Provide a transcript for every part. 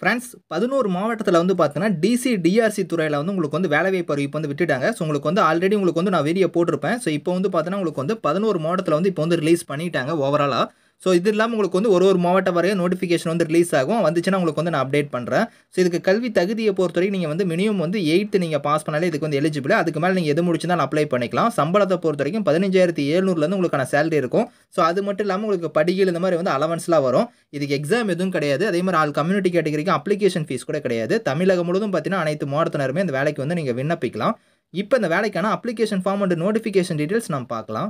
friends பதினோரு மாவட்டத்தில் வந்து பார்த்தீங்கன்னா டிசி டிஆர்சி துறையில் வந்து உங்களுக்கு வந்து வேலைவாய்ப்பு அறிவிப்பு வந்து விட்டுட்டாங்க ஸோ உங்களுக்கு வந்து ஆல்ரெடி உங்களுக்கு வந்து நான் வெளியே போட்டிருப்பேன் ஸோ இப்போ வந்து பார்த்தீங்கன்னா உங்களுக்கு வந்து பதினோரு மாவட்டத்தில் வந்து இப்போ வந்து ரிலீஸ் பண்ணிட்டாங்க ஓவராலாக ஸோ இது இல்லாமல் உங்களுக்கு வந்து ஒரு ஒரு மாவட்ட வரைய நோட்டிஃபிகேஷன் வந்து ரிலீஸ் ஆகும் வந்துச்சுன்னா உங்களுக்கு வந்து நான் அப்டேட் பண்ணுறேன் ஸோ இதுக்கு கல்வி தகுதியை பொறுத்த வரைக்கும் நீங்கள் வந்து மினிமம் வந்து எயித்து நீங்கள் பாஸ் பண்ணாலே இதுக்கு வந்து எலிஜிபிள் அதுக்கு மேலே நீங்கள் எது முடிச்சுதான் அப்ளை பண்ணிக்கலாம் சம்பளத்தை பொறுத்த வரைக்கும் பதினஞ்சாயிரத்தி ஏழ்நூறுலேருந்து உங்களுக்கான சேலரி இருக்கும் ஸோ அது மட்டும் இல்லாமல் உங்களுக்கு படிகள் இந்த மாதிரி வந்து அலவன்ஸ்லாம் வரும் இதுக்கு எக்ஸாம் எதுவும் கிடையாது அதே மாதிரி ஆள் கம்யூனிட்டி கேட்டகரிக்கு அப்ளிகேஷன் ஃபீஸ் கூட கிடையாது தமிழகம் முழுவதும் பார்த்தீங்கன்னா அனைத்து மாவட்டத்தினருமே இந்த வேலைக்கு வந்து நீங்கள் விண்ணப்பிக்கலாம் இப்போ இந்த வேலைக்கான application form and notification details நம்ம பார்க்கலாம்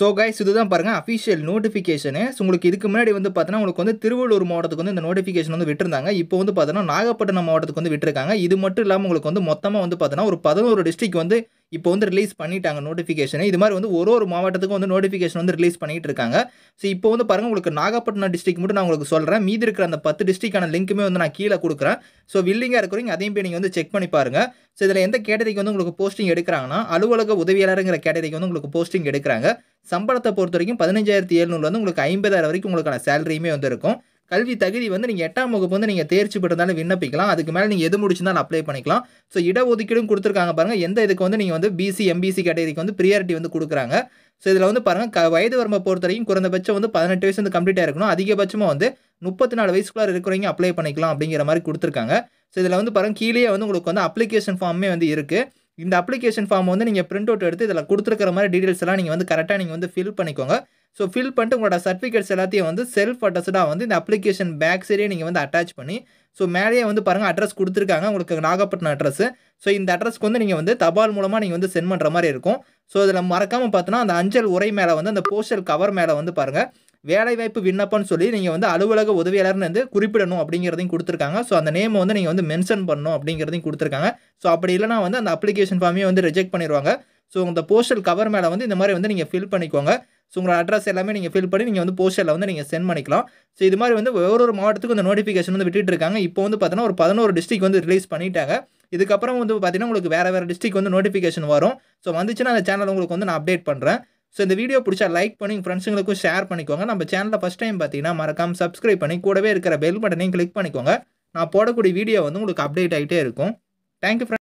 ஸோ கைஸ் இதுதான் பாருங்கள் அஃபிஷியல் நோட்டிஃபிகேஷனு ஸோ உங்களுக்கு இதுக்கு முன்னாடி வந்து பார்த்தீங்கன்னா உங்களுக்கு வந்து திருவள்ளூர் மாவட்டத்துக்கு வந்து இந்த நோட்டிஃபிகேஷன் வந்து விட்டுருந்தாங்க இப்போ வந்து பார்த்தீங்கன்னா நாகப்பட்டினம் மாவட்டத்துக்கு வந்து விட்டுருக்காங்க இது மட்டும் இல்லாமல் உங்களுக்கு வந்து மொத்தமாக வந்து பார்த்தீங்கன்னா ஒரு பதினோரு டிஸ்ட்ரிக் வந்து இப்போ வந்து ரிலீஸ் பண்ணிட்டாங்க நோட்டிஃபிகேஷனை இது மாதிரி வந்து ஒரு ஒரு மாவட்டத்துக்கும் வந்து நோட்டிஃபிகேஷன் வந்து ரிலீஸ் பண்ணிகிட்டு இருக்காங்க ஸோ இப்போ வந்து பாருங்கள் உங்களுக்கு நாகப்பட்டினம் டிஸ்ட்ரிக் மட்டும் நான் உங்களுக்கு சொல்கிறேன் மீதி இருக்கிற அந்த பத்து டிஸ்ட்ரிக்கான லிங்க்குமே வந்து நான் கீழே கொடுக்குறேன் ஸோ வில்லிங்காக இருக்கிறீங்க அதையும் போய் நீங்கள் வந்து செக் பண்ணி பாருங்கள் ஸோ இதில் எந்த கேட்டரிக்கு வந்து உங்களுக்கு போஸ்டிங் எடுக்கிறாங்கன்னா அலுவலக உதவியாளருங்கிற கேட்டரிக்கு வந்து உங்களுக்கு போஸ்டிங் எடுக்கிறாங்க சம்பளத்தை பொறுத்த வரைக்கும் பதினஞ்சாயிரத்தி வந்து உங்களுக்கு ஐம்பதாயிரம் வரைக்கும் உங்களுக்கான சேலரியுமே வந்து இருக்கும் கல்வி தகுதி வந்து நீங்கள் எட்டாம் வகுப்பு வந்து நீங்கள் தேர்ச்சி பெற்றதாலும் விண்ணப்பிக்கலாம் அதுக்கு மேலே நீங்கள் எது முடிச்சிருந்தாலும் அப்ளை பண்ணிக்கலாம் ஸோ இடஒதுக்கீடும் கொடுத்துருக்காங்க பாருங்கள் எந்த இதுக்கு வந்து நீங்கள் வந்து பிசி எம்பிசி கேட்டகரிக்கு வந்து ப்ரியாரிட்டி வந்து கொடுக்குறாங்க ஸோ இதில் வந்து பாருங்கள் க வயது வரம்பை பொறுத்த வரைக்கும் குறைந்தபட்சம் வந்து பதினெட்டு வயசு வந்து கம்ப்ளீட்டாக இருக்கணும் அதிகபட்சமாக வந்து முப்பத்தி நாலு வயசுக்குள்ளே இருக்கிறவங்க அப்ளை பண்ணிக்கலாம் அப்படிங்கிற மாதிரி கொடுத்துருக்காங்க ஸோ இதில் வந்து பாருங்கள் கீழே வந்து உங்களுக்கு வந்து அப்ளிகேஷன் ஃபார்மே வந்து இருக்குது இந்த அப்ளிகேஷன் ஃபார்ம் வந்து நீங்கள் பிரிண்ட் அவுட் எடுத்து இதில் கொடுத்துருக்கிற மாதிரி டீட்டெயில்ஸ் எல்லாம் நீங்கள் வந்து கரெக்டாக நீங்கள் வந்து ஃபில் பண்ணிக்கோங்க ஸோ ஃபில் பண்ணிட்டு உங்களோட சர்டிஃபிகேட்ஸ் எல்லாத்தையும் வந்து செல்ஃப் அட்டஸ்டாக வந்து இந்த அப்ளிகேஷன் பேக் சரியே நீங்கள் வந்து அட்டாச் பண்ணி ஸோ மேலேயே வந்து பாருங்கள் அட்ரஸ் கொடுத்துருக்காங்க உங்களுக்கு நாகப்பட்டினம் அட்ரஸ் ஸோ இந்த அட்ரஸ்க்கு வந்து நீங்கள் வந்து தபால் மூலமாக நீங்கள் வந்து சென்ட் பண்ணுற மாதிரி இருக்கும் ஸோ அதில் மறக்காமல் பார்த்தோன்னா அந்த அஞ்சல் உரை மேலே வந்து அந்த போஸ்டல் கவர் மேலே வந்து பாருங்கள் வேலைவாய்ப்பு விண்ணப்பம்னு சொல்லி நீங்கள் வந்து அலுவலக உதவியாளர்னு வந்து குறிப்பிடணும் அப்படிங்கிறதையும் கொடுத்துருக்காங்க ஸோ அந்த நேமை வந்து நீங்கள் வந்து மென்ஷன் பண்ணணும் அப்படிங்கிறதையும் கொடுத்துருக்காங்க ஸோ அப்படி இல்லைனா வந்து அந்த அப்ளிகேஷன் ஃபார்மே வந்து ரிஜெக்ட் பண்ணிடுவாங்க ஸோ அந்த போஸ்டல் கவர் மேலே வந்து இந்த மாதிரி வந்து நீங்கள் ஃபில் பண்ணிக்கோங்க ஸோ உங்கள் அட்ரஸ் எல்லாமே நீங்கள் ஃபில் பண்ணி நீங்கள் வந்து போஸ்டரில் வந்து நீங்கள் சென்ட் பண்ணிக்கலாம் ஸோ இது மாதிரி வந்து ஒவ்வொரு ஒரு மாவட்டத்துக்கு இந்த நோட்டிஃபிகேஷன் வந்து விட்டுட்டு இருக்காங்க இப்போ வந்து பார்த்தீங்கன்னா ஒரு பதினோரு டிஸ்ட்ரிக் வந்து ரிலீஸ் பண்ணிட்டாங்க இதுக்கப்புறம் வந்து பார்த்தீங்கன்னா உங்களுக்கு வேறு வேறு டிஸ்ட்ரிக் வந்து நோட்டிஃபிகேஷன் வரும் ஸோ வந்துச்சுன்னா அந்த சேனல் உங்களுக்கு வந்து நான் அப்டேட் பண்ணுறேன் ஸோ இந்த வீடியோ பிடிச்சா லைக் பண்ணி உங்கள் ஃப்ரெண்ட்ஸுங்களுக்கும் ஷேர் பண்ணிக்கோங்க நம்ம சேனலில் ஃபஸ்ட் டைம் பார்த்தீங்கன்னா மறக்காம சப்ஸ்கிரைப் பண்ணி கூடவே இருக்கிற பெல் பட்டனையும் கிளிக் பண்ணிக்கோங்க நான் போடக்கூடிய வீடியோ வந்து உங்களுக்கு அப்டேட் ஆகிட்டே இருக்கும் தேங்க்யூ ஃப்ரெண்ட்